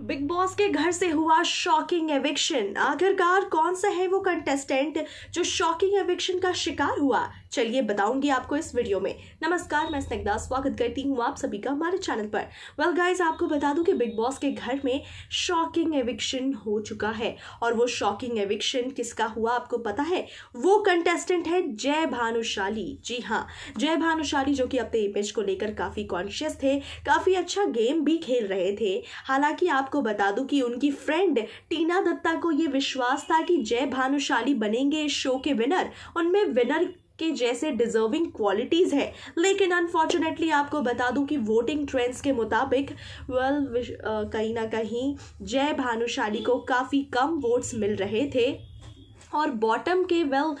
big boss के घर से हुआ शॉकिंग एविक्शन आखिरकार कौन सा है वो कंटेस्टेंट जो शॉकिंग एविक्शन का शिकार हुआ चलिए बताऊंगी आपको इस वीडियो में नमस्कार मैं स्निग्धा स्वागत करती हूँ आप सभी का हमारे चैनल पर वेल well, गाइस आपको बता दूं कि बिग बॉस के घर में शॉकिंग एविक्शन हो चुका है और वो शॉकिंग एविक्शन किसका हुआ आपको पता है वो कंटेस्टेंट है जय भानुशाली जी हाँ जय भानुशाली जो कि अपने इमेज को लेकर काफ़ी कॉन्शियस थे काफ़ी अच्छा गेम भी खेल रहे थे हालांकि आप आपको बता दूं कि उनकी फ्रेंड टीना दत्ता को ये विश्वास था कि जय भानुशाली बनेंगे इस शो के विनर उनमें विनर के जैसे डिजर्विंग क्वालिटीज़ है लेकिन अनफॉर्चुनेटली आपको बता दूं कि वोटिंग ट्रेंड्स के मुताबिक वेल कहीं ना कहीं जय भानुशाली को काफ़ी कम वोट्स मिल रहे थे और बॉटम के वेल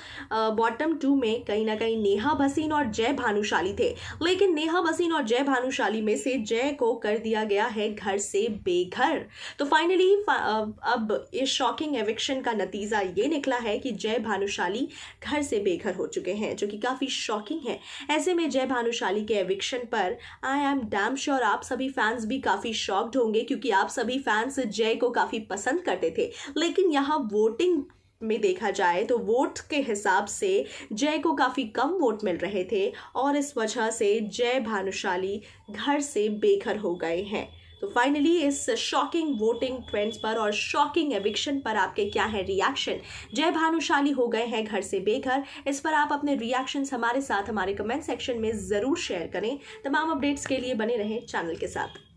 बॉटम टू में कहीं ना कहीं नेहा भसीन और जय भानुशाली थे लेकिन नेहा भसीन और जय भानुशाली में से जय को कर दिया गया है घर से बेघर तो फाइनली uh, अब इस शॉकिंग एविक्शन का नतीजा ये निकला है कि जय भानुशाली घर से बेघर हो चुके हैं जो कि काफ़ी शॉकिंग है ऐसे में जय भानुशाली के एविक्शन पर आई एम डैम श्योर आप सभी फैंस भी काफ़ी शॉक्ड होंगे क्योंकि आप सभी फैंस जय को काफ़ी पसंद करते थे लेकिन यहाँ वोटिंग में देखा जाए तो वोट के हिसाब से जय को काफ़ी कम वोट मिल रहे थे और इस वजह से जय भानुशाली घर से बेघर हो गए हैं तो फाइनली इस शॉकिंग वोटिंग ट्रेंड्स पर और शॉकिंग एविक्शन पर आपके क्या है रिएक्शन जय भानुशाली हो गए हैं घर से बेघर इस पर आप अपने रिएक्शंस हमारे साथ हमारे कमेंट सेक्शन में ज़रूर शेयर करें तमाम अपडेट्स के लिए बने रहें चैनल के साथ